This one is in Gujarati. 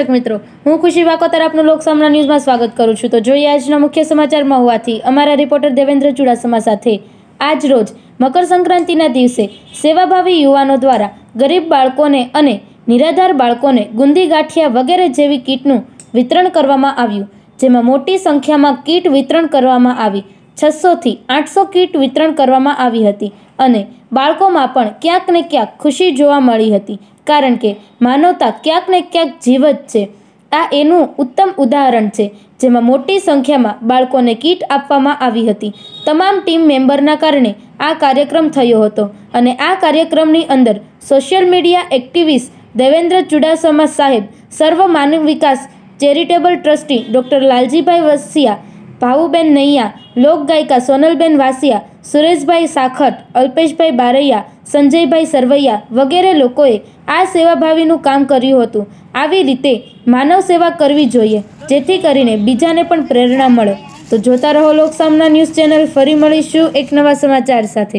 દર્શક મિત્રો હું ખુશી વાકોતર આપનું લોકસામના ન્યૂઝમાં સ્વાગત કરું છું તો જોઈએ આજના મુખ્ય સમાચારમાં હોવાથી અમારા રિપોર્ટર દેવેન્દ્ર ચુડાસમા સાથે આજ રોજ મકર સંક્રાંતિના દિવસે સેવાભાવી યુવાનો દ્વારા ગરીબ બાળકોને અને નિરાધાર બાળકોને ગુંદી ગાંઠિયા વગેરે જેવી કીટનું વિતરણ કરવામાં આવ્યું જેમાં મોટી સંખ્યામાં કીટ વિતરણ કરવામાં આવી છસોથી આઠસો કીટ વિતરણ કરવામાં આવી હતી અને બાળકોમાં પણ ક્યાંક ને ક્યાંક ખુશી જોવા મળી હતી કારણ કે માનવતા ક્યાંક ને ક્યાંક જીવત છે આ એનું ઉત્તમ ઉદાહરણ છે જેમાં મોટી સંખ્યામાં બાળકોને કીટ આપવામાં આવી હતી તમામ ટીમ મેમ્બરના કારણે આ કાર્યક્રમ થયો હતો અને આ કાર્યક્રમની અંદર social media activist Devendra Chudasama સાહેબ Sarva Manav Vikas charitable trustee doctor Laljibhai Vasiya Bhavuben Naiya લોકગાયિકા સોનલબેન વાસિયા સુરેશભાઈ સાખટ અલ્પેશભાઈ બારૈયા સંજયભાઈ સરવૈયા વગેરે લોકોએ આ સેવાભાવીનું કામ કર્યું હતું આવી રીતે માનવ સેવા કરવી જોઈએ જેથી કરીને બીજાને પણ પ્રેરણા મળે તો જોતા રહો લોકસામના ન્યૂઝ ચેનલ ફરી મળીશું એક નવા સમાચાર સાથે